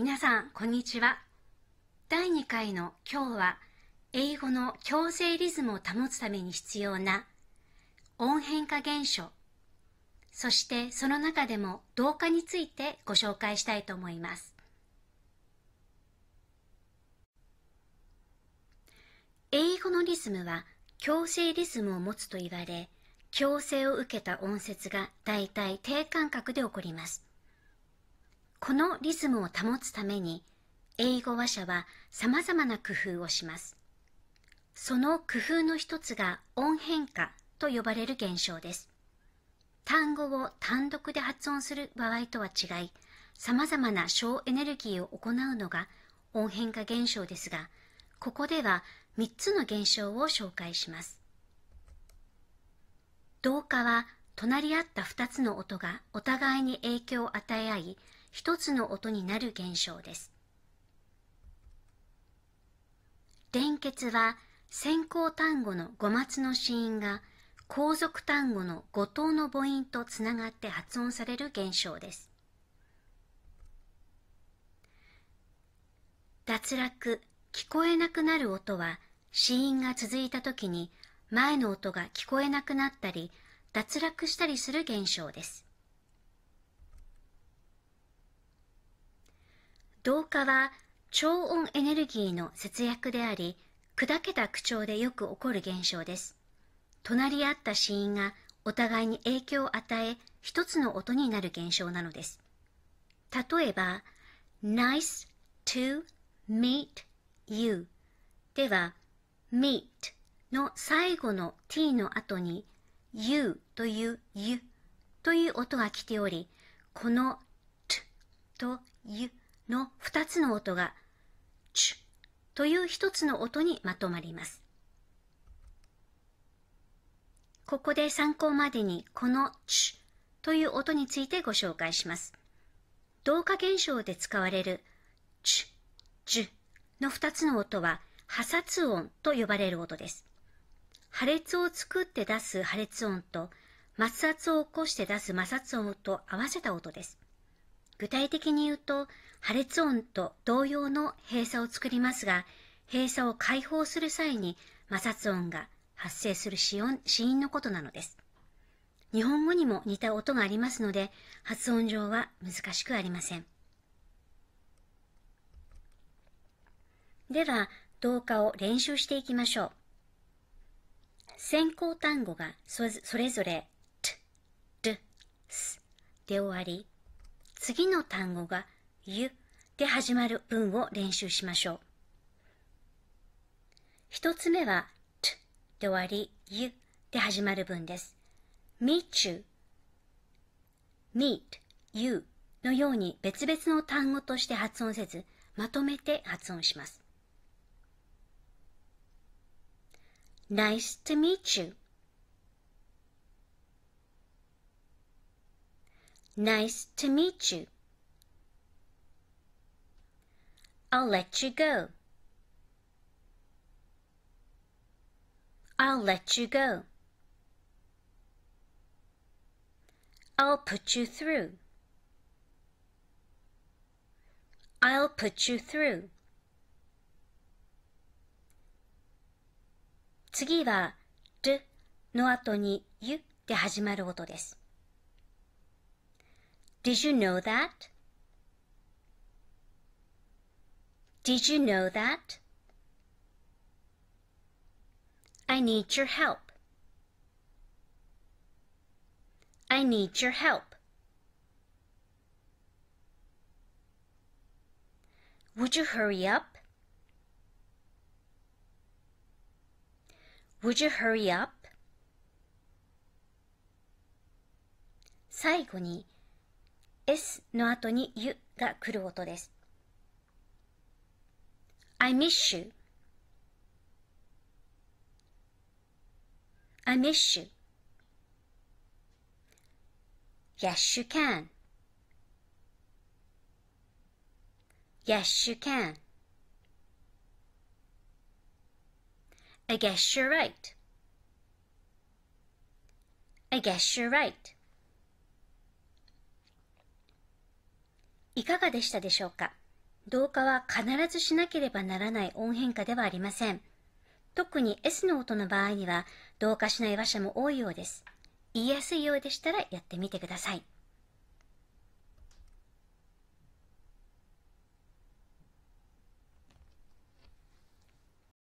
皆さんこんにちは第2回の今日は英語の強制リズムを保つために必要な音変化現象そしてその中でも同化についてご紹介したいと思います英語のリズムは強制リズムを持つと言われ強制を受けた音節がだいたい低感覚で起こりますこのリズムを保つために、英語話者は様々な工夫をします。その工夫の一つが音変化と呼ばれる現象です。単語を単独で発音する場合とは違い、様々な省エネルギーを行うのが音変化現象ですが、ここでは3つの現象を紹介します。同化は隣り合った2つの音がお互いに影響を与え合い、一つの音になる現象です。連結は先行単語の語末の子音が後続単語の語頭の母音とつながって発音される現象です。脱落、聞こえなくなる音は子音が続いた時に前の音が聞こえなくなったり脱落したりする現象です。同化は超音エネルギーの節約であり、砕けた口調でよく起こる現象です。隣り合った死因がお互いに影響を与え、一つの音になる現象なのです。例えば、nice to meet you では、meet の最後の t の後に you という you という音が来ており、この t と you の2つの音が、チュという1つの音にまとまります。ここで参考までにこのチュという音についてご紹介します。同化現象で使われるチュ、ジュの2つの音は破殺音と呼ばれる音です。破裂を作って出す破裂音と、摩擦を起こして出す摩擦音と合わせた音です。具体的に言うと破裂音と同様の閉鎖を作りますが閉鎖を解放する際に摩擦音が発生する子音子音のことなのです日本語にも似た音がありますので発音上は難しくありませんでは動画を練習していきましょう先行単語がそれぞれ「t」「d」「s」で終わり次の単語がゆで始まる文を練習しましょう。一つ目は t で終わりゆで始まる文です。meet you, meet you のように別々の単語として発音せず、まとめて発音します。Nice to meet you Nice to meet you. I'll let you go. I'll let you go. I'll put you through. I'll put you through. 次は、るの後に、ゆで始まる音です。Did you know that? Did you know that? I need your help. I need your help. Would you hurry up? Would you hurry up? 最後に S の後に U が来る音です。I miss you. I miss you. Yes, you can. Yes, you can. I guess you're right. I guess you're right. いかがでしたでしょうか同化は必ずしなければならない音変化ではありません。特に S の音の場合には同化しない話者も多いようです。言いやすいようでしたらやってみてください。